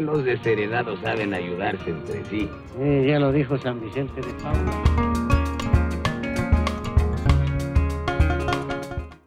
los desheredados saben ayudarse entre sí. Eh, ya lo dijo San Vicente de Paula.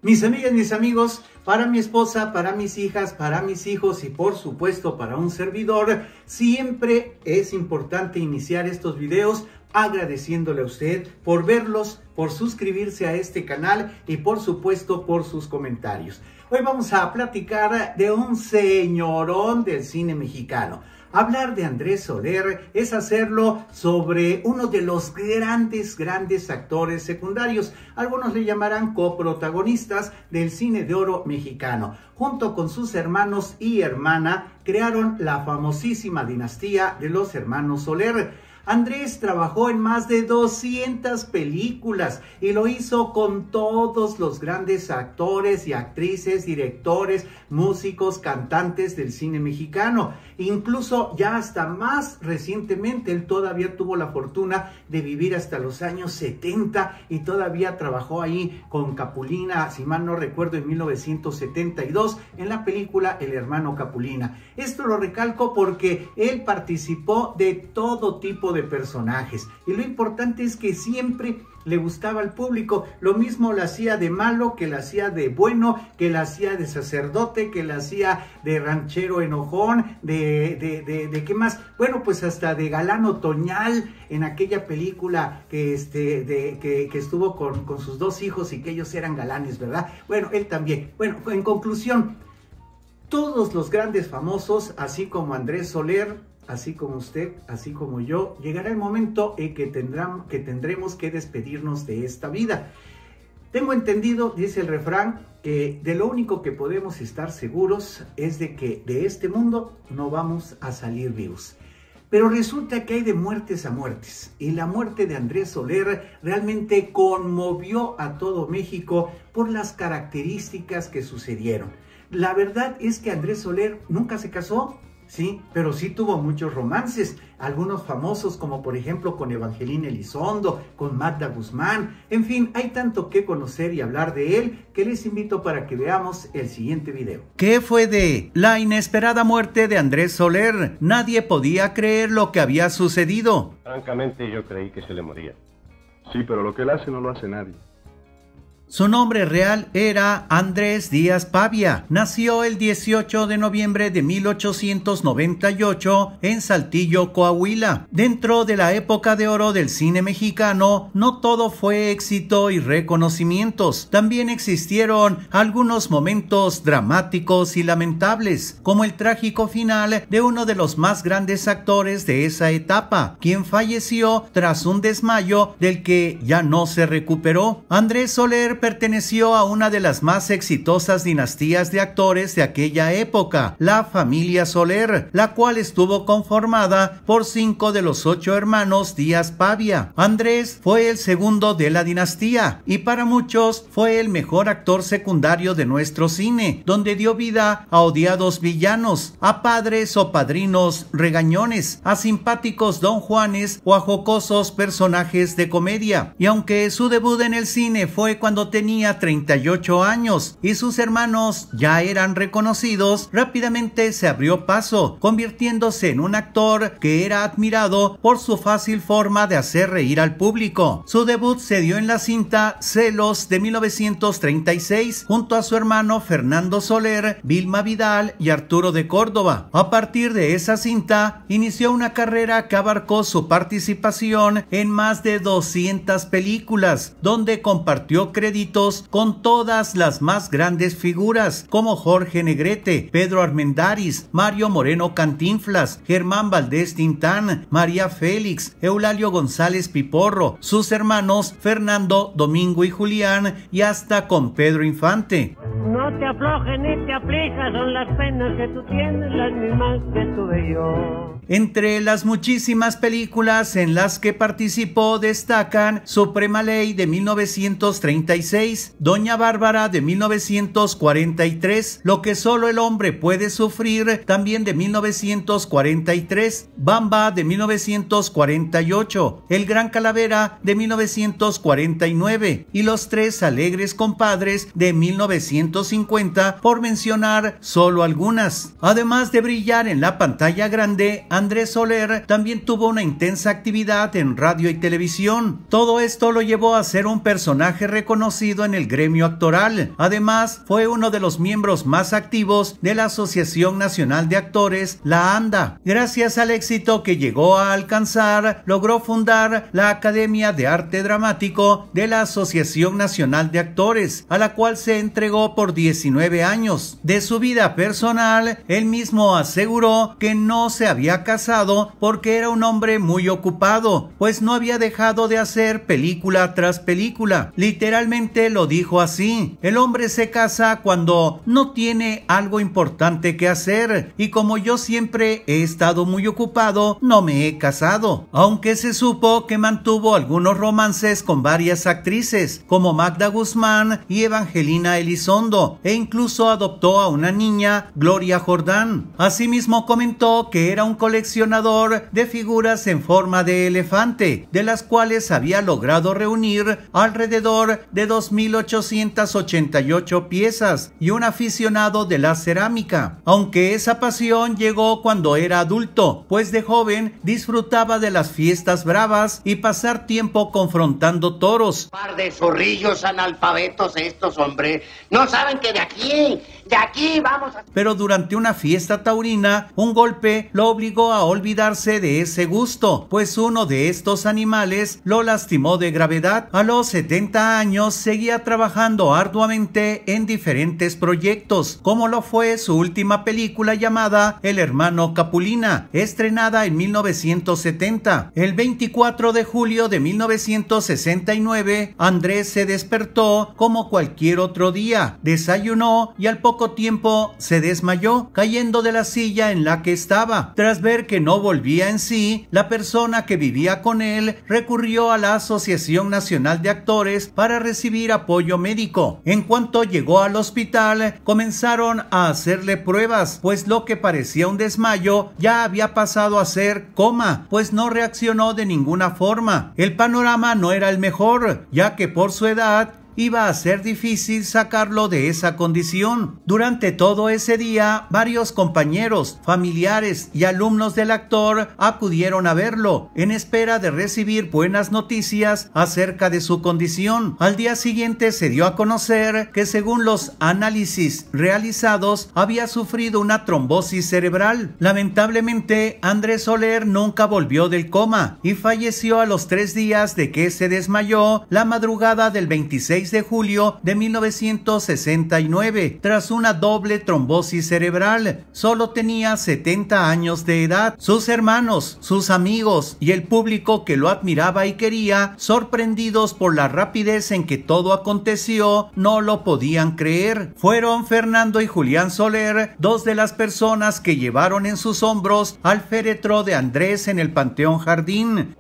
Mis amigas, mis amigos, para mi esposa, para mis hijas, para mis hijos y por supuesto para un servidor, siempre es importante iniciar estos videos agradeciéndole a usted por verlos, por suscribirse a este canal y por supuesto por sus comentarios. Hoy vamos a platicar de un señorón del cine mexicano. Hablar de Andrés Soler es hacerlo sobre uno de los grandes, grandes actores secundarios. Algunos le llamarán coprotagonistas del cine de oro mexicano. Junto con sus hermanos y hermana, crearon la famosísima dinastía de los hermanos Soler Andrés trabajó en más de 200 películas y lo hizo con todos los grandes actores y actrices, directores, músicos, cantantes del cine mexicano. Incluso ya hasta más recientemente, él todavía tuvo la fortuna de vivir hasta los años 70 y todavía trabajó ahí con Capulina, si mal no recuerdo, en 1972 en la película El hermano Capulina. Esto lo recalco porque él participó de todo tipo de personajes. Y lo importante es que siempre le gustaba al público. Lo mismo la hacía de malo, que la hacía de bueno, que la hacía de sacerdote, que la hacía de ranchero enojón, de, de, de, qué más. Bueno, pues hasta de galán otoñal en aquella película que, este, de, que, estuvo con, con sus dos hijos y que ellos eran galanes, ¿verdad? Bueno, él también. Bueno, en conclusión, todos los grandes famosos, así como Andrés Soler, así como usted, así como yo, llegará el momento en que, tendremos que despedirnos de esta vida. Tengo entendido, dice el refrán, que de lo único que podemos estar seguros es de que de este mundo no vamos a salir vivos. Pero resulta que hay de muertes a muertes. Y la muerte de Andrés Soler realmente conmovió a todo México por las características que sucedieron. La verdad es que Andrés Soler nunca se casó, ¿sí? Pero sí tuvo muchos romances, algunos famosos como por ejemplo con Evangelina Elizondo, con Magda Guzmán, en fin, hay tanto que conocer y hablar de él que les invito para que veamos el siguiente video. ¿Qué fue de la inesperada muerte de Andrés Soler? Nadie podía creer lo que había sucedido. Francamente yo creí que se le moría. Sí, pero lo que él hace no lo hace nadie. Su nombre real era Andrés Díaz Pavia. Nació el 18 de noviembre de 1898 en Saltillo, Coahuila. Dentro de la época de oro del cine mexicano, no todo fue éxito y reconocimientos. También existieron algunos momentos dramáticos y lamentables, como el trágico final de uno de los más grandes actores de esa etapa, quien falleció tras un desmayo del que ya no se recuperó. Andrés Soler perteneció a una de las más exitosas dinastías de actores de aquella época, la familia Soler, la cual estuvo conformada por cinco de los ocho hermanos Díaz Pavia. Andrés fue el segundo de la dinastía y para muchos fue el mejor actor secundario de nuestro cine, donde dio vida a odiados villanos, a padres o padrinos regañones, a simpáticos don Juanes o a jocosos personajes de comedia. Y aunque su debut en el cine fue cuando tenía 38 años y sus hermanos ya eran reconocidos, rápidamente se abrió paso, convirtiéndose en un actor que era admirado por su fácil forma de hacer reír al público. Su debut se dio en la cinta Celos de 1936 junto a su hermano Fernando Soler, Vilma Vidal y Arturo de Córdoba. A partir de esa cinta, inició una carrera que abarcó su participación en más de 200 películas, donde compartió créditos con todas las más grandes figuras como Jorge Negrete, Pedro Armendáriz, Mario Moreno Cantinflas, Germán Valdés Tintán, María Félix, Eulalio González Piporro, sus hermanos Fernando, Domingo y Julián y hasta con Pedro Infante. No te te son las penas que tú tienes las mismas entre las muchísimas películas en las que participó destacan Suprema Ley de 1936, Doña Bárbara de 1943, Lo que solo el hombre puede sufrir también de 1943, Bamba de 1948, El Gran Calavera de 1949 y Los Tres Alegres Compadres de 1950, por mencionar solo algunas. Además de brillar en la pantalla grande, Andrés Soler también tuvo una intensa actividad en radio y televisión. Todo esto lo llevó a ser un personaje reconocido en el gremio actoral. Además, fue uno de los miembros más activos de la Asociación Nacional de Actores, la ANDA. Gracias al éxito que llegó a alcanzar, logró fundar la Academia de Arte Dramático de la Asociación Nacional de Actores, a la cual se entregó por 19 años. De su vida personal, él mismo aseguró que no se había casado porque era un hombre muy ocupado, pues no había dejado de hacer película tras película. Literalmente lo dijo así, el hombre se casa cuando no tiene algo importante que hacer y como yo siempre he estado muy ocupado, no me he casado, aunque se supo que mantuvo algunos romances con varias actrices, como Magda Guzmán y Evangelina Elizondo, e incluso adoptó a una niña, Gloria Jordán. Asimismo comentó que era un colega coleccionador de figuras en forma de elefante, de las cuales había logrado reunir alrededor de 2.888 piezas y un aficionado de la cerámica, aunque esa pasión llegó cuando era adulto, pues de joven disfrutaba de las fiestas bravas y pasar tiempo confrontando toros. Par de zorrillos analfabetos estos, hombres, No saben que de aquí, de aquí vamos Pero durante una fiesta taurina, un golpe lo obligó a olvidarse de ese gusto, pues uno de estos animales lo lastimó de gravedad. A los 70 años seguía trabajando arduamente en diferentes proyectos, como lo fue su última película llamada El hermano Capulina, estrenada en 1970. El 24 de julio de 1969, Andrés se despertó como cualquier otro día, desayunó y al poco tiempo se desmayó, cayendo de la silla en la que estaba. Tras ver que no volvía en sí, la persona que vivía con él recurrió a la Asociación Nacional de Actores para recibir apoyo médico. En cuanto llegó al hospital, comenzaron a hacerle pruebas, pues lo que parecía un desmayo ya había pasado a ser coma, pues no reaccionó de ninguna forma. El panorama no era el mejor, ya que por su edad iba a ser difícil sacarlo de esa condición. Durante todo ese día, varios compañeros, familiares y alumnos del actor acudieron a verlo, en espera de recibir buenas noticias acerca de su condición. Al día siguiente se dio a conocer que según los análisis realizados, había sufrido una trombosis cerebral. Lamentablemente, Andrés Soler nunca volvió del coma y falleció a los tres días de que se desmayó la madrugada del 26 de julio de 1969 tras una doble trombosis cerebral. Solo tenía 70 años de edad. Sus hermanos, sus amigos y el público que lo admiraba y quería, sorprendidos por la rapidez en que todo aconteció, no lo podían creer. Fueron Fernando y Julián Soler, dos de las personas que llevaron en sus hombros al féretro de Andrés en el Panteón Jardín.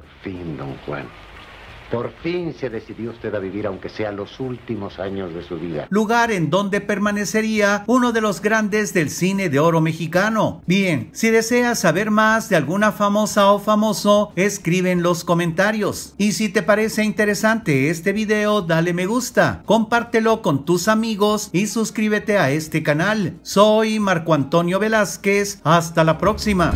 Por fin se decidió usted a vivir, aunque sean los últimos años de su vida. Lugar en donde permanecería uno de los grandes del cine de oro mexicano. Bien, si deseas saber más de alguna famosa o famoso, escribe en los comentarios. Y si te parece interesante este video, dale me gusta, compártelo con tus amigos y suscríbete a este canal. Soy Marco Antonio Velázquez, hasta la próxima.